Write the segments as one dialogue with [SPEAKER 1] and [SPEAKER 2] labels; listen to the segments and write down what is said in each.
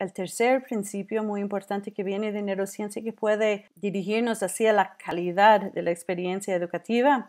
[SPEAKER 1] el tercer principio muy importante que viene de neurociencia y que puede dirigirnos hacia la calidad de la experiencia educativa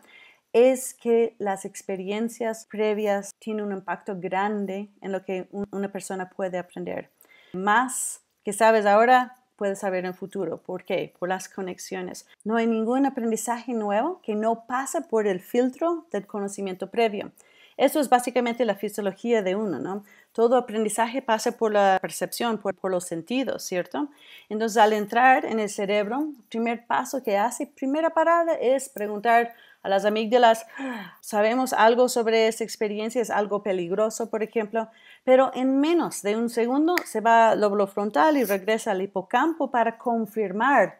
[SPEAKER 1] es que las experiencias previas tienen un impacto grande en lo que una persona puede aprender. Más que sabes ahora, puedes saber en el futuro. ¿Por qué? Por las conexiones. No hay ningún aprendizaje nuevo que no pasa por el filtro del conocimiento previo. Eso es básicamente la fisiología de uno, ¿no? Todo aprendizaje pasa por la percepción, por, los sentidos, ¿cierto? Entonces, al entrar en el cerebro, primer paso que hace, primera parada es preguntar a las amígdalas, sabemos algo sobre esa experiencia, es algo peligroso, por ejemplo, pero en menos de un segundo se va al lóbulo frontal y regresa al hipocampo para confirmar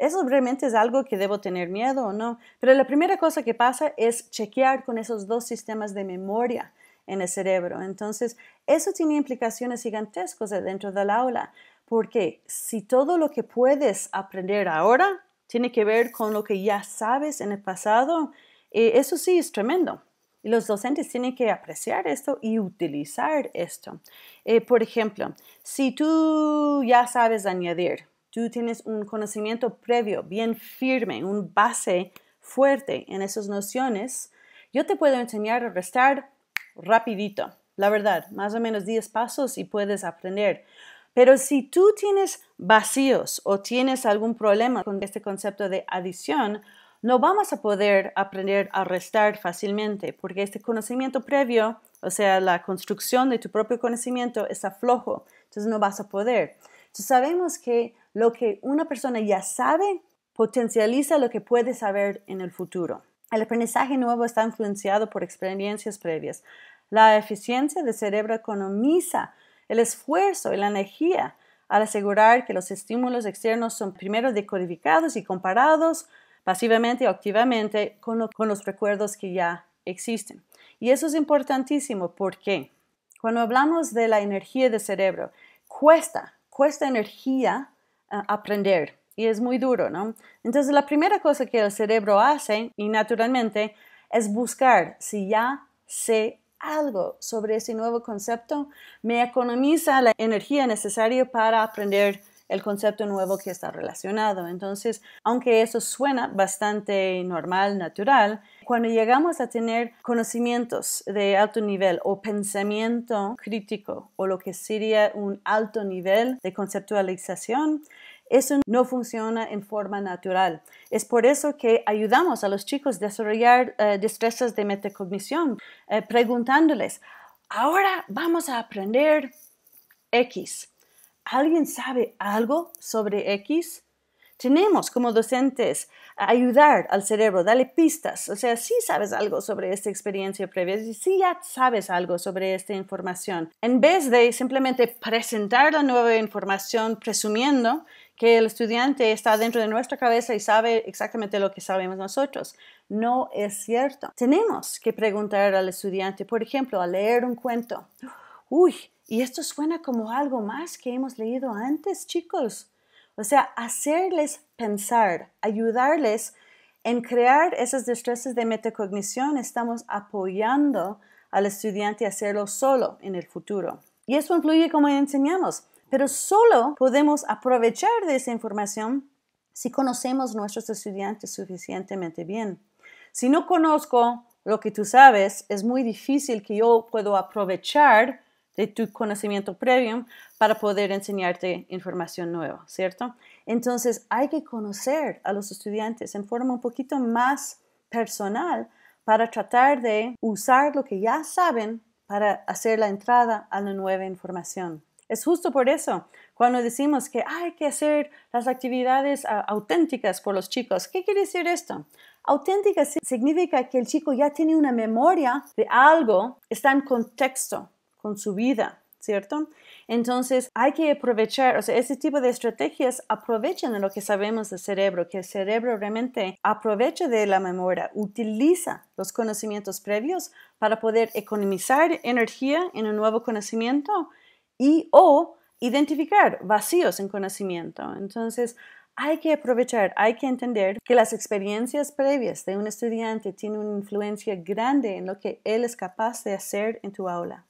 [SPEAKER 1] ¿Eso realmente es algo que debo tener miedo o no? Pero la primera cosa que pasa es chequear con esos dos sistemas de memoria en el cerebro. Entonces, eso tiene implicaciones gigantescas dentro del aula, porque si todo lo que puedes aprender ahora tiene que ver con lo que ya sabes en el pasado, eh, eso sí es tremendo. Y los docentes tienen que apreciar esto y utilizar esto. Eh, por ejemplo, si tú ya sabes añadir, tú tienes un conocimiento previo, bien firme, un base fuerte en esas nociones, yo te puedo enseñar a restar rapidito, la verdad, más o menos 10 pasos y puedes aprender. Pero si tú tienes vacíos o tienes algún problema con este concepto de adición, no vamos a poder aprender a restar fácilmente porque este conocimiento previo, o sea, la construcción de tu propio conocimiento está flojo, entonces no vas a poder. Entonces sabemos que lo que una persona ya sabe potencializa lo que puede saber en el futuro. El aprendizaje nuevo está influenciado por experiencias previas. La eficiencia del cerebro economiza el esfuerzo y la energía al asegurar que los estímulos externos son primero decodificados y comparados pasivamente o activamente con, los recuerdos que ya existen. Y eso es importantísimo porque cuando hablamos de la energía del cerebro, cuesta, cuesta energía aprender y es muy duro, ¿no? Entonces la primera cosa que el cerebro hace y naturalmente es buscar si ya sé algo sobre ese nuevo concepto, me economiza la energía necesaria para aprender el concepto nuevo que está relacionado. Entonces, aunque eso suena bastante normal, natural, cuando llegamos a tener conocimientos de alto nivel o pensamiento crítico o lo que sería un alto nivel de conceptualización, eso no funciona en forma natural. Es por eso que ayudamos a los chicos a desarrollar eh, destrezas de metacognición, eh, preguntándoles, ahora vamos a aprender X. ¿Alguien sabe algo sobre X? tenemos como docentes ayudar al cerebro, darle pistas. O sea, si sabes algo sobre esta experiencia previa, si ya sabes algo sobre esta información, en vez de simplemente presentar la nueva información presumiendo que el estudiante está dentro de nuestra cabeza y sabe exactamente lo que sabemos nosotros. No es cierto. Tenemos que preguntar al estudiante, por ejemplo, al leer un cuento. Uy, ¿y esto suena como algo más que hemos leído antes, chicos? O sea, hacerles pensar, ayudarles en crear esas destrezas de metacognición, estamos apoyando al estudiante a hacerlo solo en el futuro. Y eso incluye cómo enseñamos, pero solo podemos aprovechar de esa información si conocemos a nuestros estudiantes suficientemente bien. Si no conozco lo que tú sabes, es muy difícil que yo pueda aprovechar de tu conocimiento previo para poder enseñarte información nueva, ¿cierto? Entonces hay que conocer a los estudiantes en forma un poquito más personal para tratar de usar lo que ya saben para hacer la entrada a la nueva información. Es justo por eso cuando decimos que hay que hacer las actividades ah, auténticas por los chicos. ¿Qué quiere decir esto? Auténtica significa que el chico ya tiene una memoria de algo, está en contexto, con su vida, ¿cierto? Entonces hay que aprovechar, o sea, ese tipo de estrategias aprovechan lo que sabemos del cerebro, que el cerebro realmente aprovecha de la memoria, utiliza los conocimientos previos para poder economizar energía en un nuevo conocimiento y o identificar vacíos en conocimiento. Entonces, hay que aprovechar, hay que entender que las experiencias previas de un estudiante tienen una influencia grande en lo que él es capaz de hacer en tu aula.